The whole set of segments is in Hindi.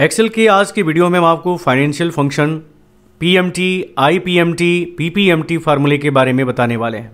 एक्सेल के आज की वीडियो में हम आपको financial function PMT, IPMT, PPMT फार्मूले के बारे में बताने वाले हैं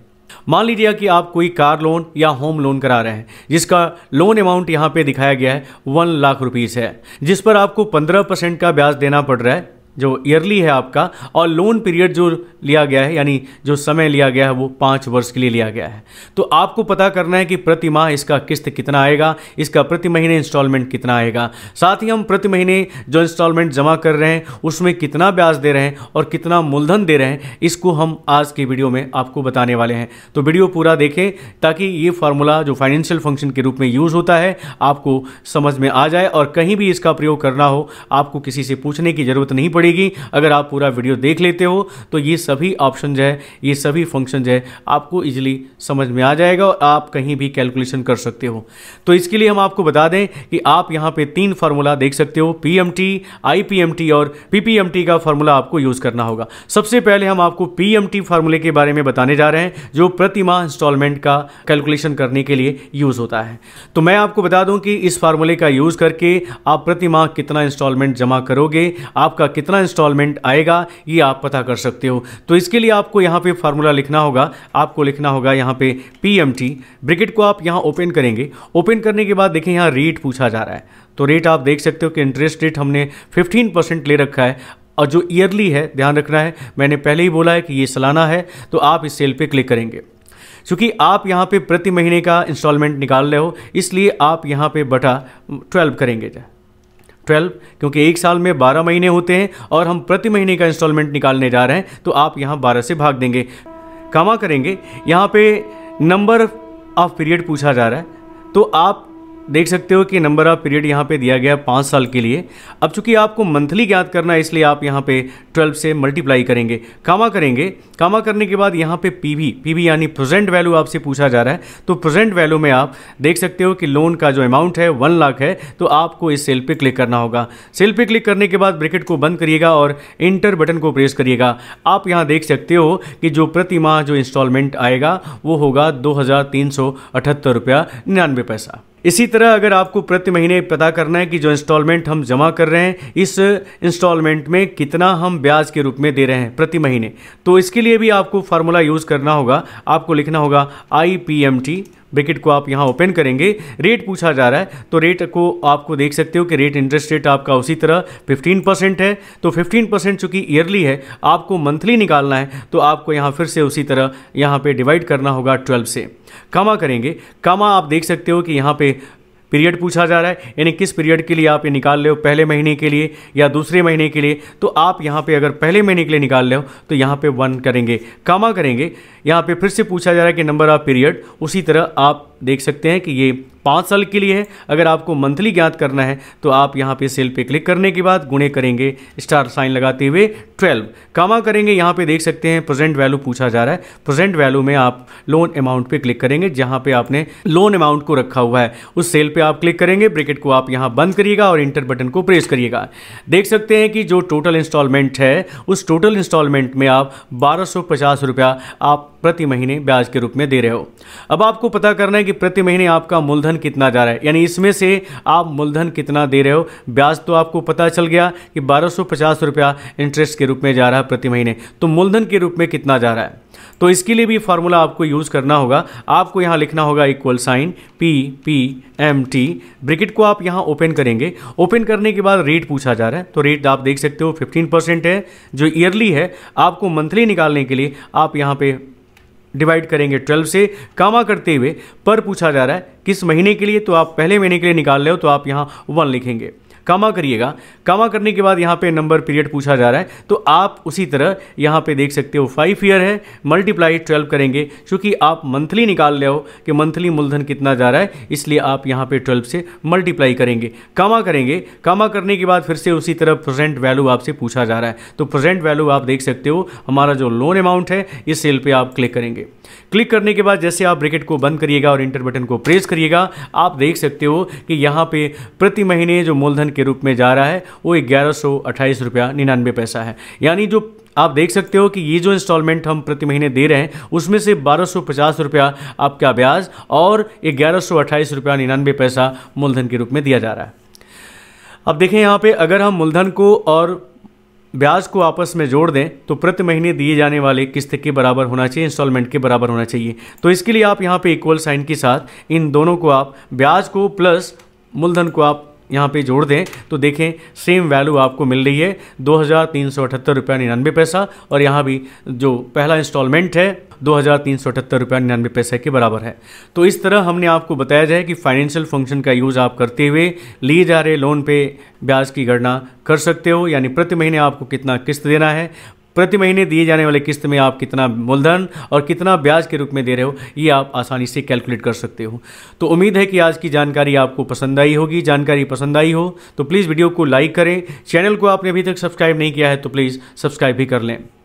मान लीजिए कि आप कोई कार लोन या होम लोन करा रहे हैं जिसका लोन अमाउंट यहाँ पे दिखाया गया है वन लाख रुपीस है जिस पर आपको पंद्रह परसेंट का ब्याज देना पड़ रहा है जो ईयरली है आपका और लोन पीरियड जो लिया गया है यानी जो समय लिया गया है वो पाँच वर्ष के लिए लिया गया है तो आपको पता करना है कि प्रति माह इसका किस्त कितना आएगा इसका प्रति महीने इंस्टॉलमेंट कितना आएगा साथ ही हम प्रति महीने जो इंस्टॉलमेंट जमा कर रहे हैं उसमें कितना ब्याज दे रहे हैं और कितना मूलधन दे रहे हैं इसको हम आज की वीडियो में आपको बताने वाले हैं तो वीडियो पूरा देखें ताकि ये फार्मूला जो फाइनेंशियल फंक्शन के रूप में यूज़ होता है आपको समझ में आ जाए और कहीं भी इसका प्रयोग करना हो आपको किसी से पूछने की ज़रूरत नहीं पड़े पड़ेगी अगर आप पूरा वीडियो देख लेते हो तो ये सभी ऑप्शन जो है ये सभी फंक्शन जो है आपको इजिली समझ में आ जाएगा और आप कहीं भी कैलकुलेशन कर सकते हो तो इसके लिए हम आपको बता दें कि आप यहाँ पे तीन फार्मूला देख सकते हो P M T I P M T और पी पी एम टी का फार्मूला आपको यूज़ करना होगा सबसे पहले हम आपको पी एम टी फार्मूले के बारे में बताने जा रहे हैं जो प्रतिमा इंस्टॉलमेंट का कैलकुलेशन करने के लिए यूज़ होता है तो मैं आपको बता दूं कि इस फार्मूले का यूज़ करके आप प्रतिमा कितना इंस्टॉलमेंट जमा करोगे आपका कितना कितना इंस्टॉलमेंट आएगा ये आप पता कर सकते हो तो इसके लिए आपको यहाँ पे फार्मूला लिखना होगा आपको लिखना होगा यहाँ पे पी एम टी ब्रिकेट को आप यहाँ ओपन करेंगे ओपन करने के बाद देखें यहाँ रेट पूछा जा रहा है तो रेट आप देख सकते हो कि इंटरेस्ट रेट हमने फिफ्टीन परसेंट ले रखा है और जो ईयरली है ध्यान रखना है मैंने पहले ही बोला है कि ये सालाना है तो आप इस सेल पे क्लिक करेंगे क्योंकि आप यहाँ पे प्रति महीने का इंस्टॉलमेंट निकाल रहे हो इसलिए आप यहाँ पे बटा 12 करेंगे ट्वेल्व क्योंकि एक साल में बारह महीने होते हैं और हम प्रति महीने का इंस्टॉलमेंट निकालने जा रहे हैं तो आप यहाँ बारह से भाग देंगे कमा करेंगे यहाँ पे नंबर ऑफ पीरियड पूछा जा रहा है तो आप देख सकते हो कि नंबर ऑफ पीरियड यहाँ पे दिया गया पाँच साल के लिए अब चूंकि आपको मंथली ज्ञात करना है इसलिए आप यहाँ पे 12 से मल्टीप्लाई करेंगे कामा करेंगे कामा करने के बाद यहाँ पे पीवी पीवी यानी प्रेजेंट वैल्यू आपसे पूछा जा रहा है तो प्रेजेंट वैल्यू में आप देख सकते हो कि लोन का जो अमाउंट है वन लाख है तो आपको इस सेल पर क्लिक करना होगा सेल पर क्लिक करने के बाद ब्रिकेट को बंद करिएगा और इंटर बटन को प्रेस करिएगा आप यहाँ देख सकते हो कि जो प्रति माह जो इंस्टॉलमेंट आएगा वो होगा दो हज़ार तीन सौ अठहत्तर रुपया निन्यानवे पैसा इसी तरह अगर आपको प्रति महीने पता करना है कि जो इंस्टॉलमेंट हम जमा कर रहे हैं इस इंस्टॉलमेंट में कितना हम ब्याज के रूप में दे रहे हैं प्रति महीने तो इसके लिए भी आपको फार्मूला यूज़ करना होगा आपको लिखना होगा I P M T bracket को आप यहाँ ओपन करेंगे रेट पूछा जा रहा है तो रेट को आपको देख सकते हो कि रेट इंटरेस्ट रेट आपका उसी तरह 15 परसेंट है तो 15 परसेंट चूंकि ईयरली है आपको मंथली निकालना है तो आपको यहाँ फिर से उसी तरह यहाँ पर डिवाइड करना होगा ट्वेल्व से कमा करेंगे कमा आप देख सकते हो कि यहाँ पे पीरियड पूछा जा रहा है यानी किस पीरियड के लिए आप ये निकाल ले हो पहले महीने के लिए या दूसरे महीने के लिए तो आप यहाँ पे अगर पहले महीने के लिए निकाल ले हो तो यहाँ पे वन करेंगे कामा करेंगे यहाँ पे फिर से पूछा जा रहा है कि नंबर ऑफ पीरियड उसी तरह आप देख सकते हैं कि ये पाँच साल के लिए है अगर आपको मंथली ज्ञात करना है तो आप यहाँ पे सेल पे क्लिक करने के बाद गुणे करेंगे स्टार साइन लगाते हुए ट्वेल्व कामा करेंगे यहाँ पे देख सकते हैं प्रेजेंट वैल्यू पूछा जा रहा है प्रेजेंट वैल्यू में आप लोन अमाउंट पे क्लिक करेंगे जहाँ पे आपने लोन अमाउंट को रखा हुआ है उस सेल पे आप क्लिक करेंगे ब्रिकेट को आप यहाँ बंद करिएगा और इंटर बटन को प्रेस करिएगा देख सकते हैं कि जो टोटल इंस्टॉलमेंट है उस टोटल इंस्टॉलमेंट में आप बारह रुपया आप प्रति महीने ब्याज के रूप में दे रहे हो अब आपको पता करना है कि कि प्रति महीने आपका मूलधन कितना जा रहा है यानी इसमें से आप मूलधन कितना दे रहे हो ब्याज तो आपको पता चल गया कि बारह रुपया इंटरेस्ट के रूप में जा रहा है प्रति महीने तो मूलधन के रूप में कितना जा रहा है तो इसके लिए भी फार्मूला आपको यूज़ करना होगा आपको यहां लिखना होगा equal sign P P M T bracket को आप यहां ओपन करेंगे ओपन करने के बाद रेट पूछा जा रहा है तो रेट आप देख सकते हो 15 परसेंट है जो ईयरली है आपको मंथली निकालने के लिए आप यहां पे डिवाइड करेंगे ट्वेल्व से कामा करते हुए पर पूछा जा रहा है किस महीने के लिए तो आप पहले महीने के लिए निकाल रहे हो तो आप यहाँ वन लिखेंगे कामा करिएगा कामा करने के बाद यहाँ पे नंबर पीरियड पूछा जा रहा है तो आप उसी तरह यहाँ पे देख सकते हो फाइव ईयर है मल्टीप्लाई ट्वेल्व करेंगे चूँकि आप मंथली निकाल रहे हो कि मंथली मूलधन कितना जा रहा है इसलिए आप यहाँ पे ट्वेल्व से मल्टीप्लाई करेंगे कामा करेंगे कामा करने के बाद फिर से उसी तरह प्रेजेंट वैल्यू आपसे पूछा जा रहा है तो प्रेजेंट वैल्यू आप देख सकते हो हमारा जो लोन अमाउंट है इस सेल पर आप क्लिक करेंगे क्लिक करने के बाद जैसे आप ब्रिकेट को बंद करिएगा और इंटर बटन को प्रेस करिएगा आप देख सकते हो कि यहाँ पर प्रति महीने जो मूलधन के रूप में जा रहा है वो ग्यारह सौ अट्ठाईस रुपया निन्यानवे पैसा है यानी जो आप देख सकते हो कि ये जो इंस्टॉलमेंट हम प्रति महीने दे रहे हैं उसमें से बारह सौ पचास रुपया आपका ब्याज और ग्यारह सौ अट्ठाईस रुपया निन्यानवे पैसा मूलधन के रूप में दिया जा रहा है अब देखें यहाँ पे अगर हम मूलधन को और ब्याज को आपस में जोड़ दें तो प्रति महीने दिए जाने वाले किस्त के बराबर होना चाहिए इंस्टॉलमेंट के बराबर होना चाहिए तो इसके लिए आप यहाँ पे इक्वल साइन के साथ इन दोनों को आप ब्याज को प्लस मूलधन को आप यहाँ पे जोड़ दें तो देखें सेम वैल्यू आपको मिल रही है दो हज़ार तीन सौ अठहत्तर रुपया निन्यानवे पैसा और यहाँ भी जो पहला इंस्टॉलमेंट है दो हज़ार तीन सौ अठहत्तर रुपया निन्यानवे पैसे के बराबर है तो इस तरह हमने आपको बताया जाए कि फाइनेंशियल फंक्शन का यूज़ आप करते हुए लिए जा रहे लोन पे ब्याज की गणना कर सकते हो यानी प्रति महीने आपको कितना किस्त देना है प्रति महीने दिए जाने वाले किस्त में आप कितना मूलधन और कितना ब्याज के रूप में दे रहे हो ये आप आसानी से कैलकुलेट कर सकते हो तो उम्मीद है कि आज की जानकारी आपको पसंद आई होगी जानकारी पसंद आई हो तो प्लीज़ वीडियो को लाइक करें चैनल को आपने अभी तक सब्सक्राइब नहीं किया है तो प्लीज़ सब्सक्राइब भी कर लें